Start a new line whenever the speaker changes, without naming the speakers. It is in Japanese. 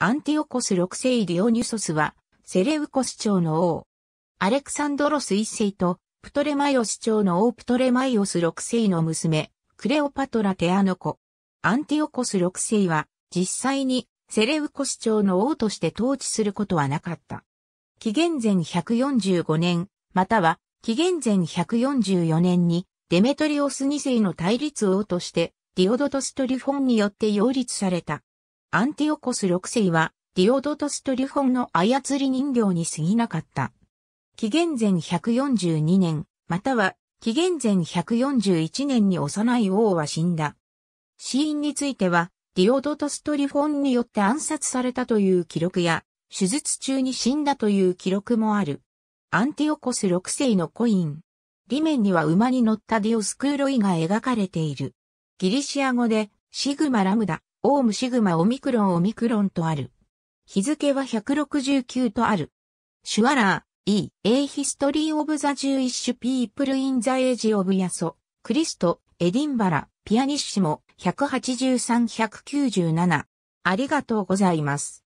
アンティオコス6世ディオニュソスは、セレウコス朝の王。アレクサンドロス1世と、プトレマイオス朝の王プトレマイオス6世の娘、クレオパトラ・テアノコ。アンティオコス6世は、実際に、セレウコス朝の王として統治することはなかった。紀元前145年、または、紀元前144年に、デメトリオス2世の対立王として、ディオドトストリフォンによって擁立された。アンティオコス6世は、ディオドトストリフォンの操り人形に過ぎなかった。紀元前142年、または紀元前141年に幼い王は死んだ。死因については、ディオドトストリフォンによって暗殺されたという記録や、手術中に死んだという記録もある。アンティオコス6世のコイン。裏面には馬に乗ったディオスクーロイが描かれている。ギリシア語でシグマラムダ、オウムシグマオミクロンオミクロンとある。日付は169とある。シュワラー、E, A History of the Jewish People in the Age of ヤソ、クリスト、エディンバラ、ピアニッシモ、183-197。ありがとうございま
す。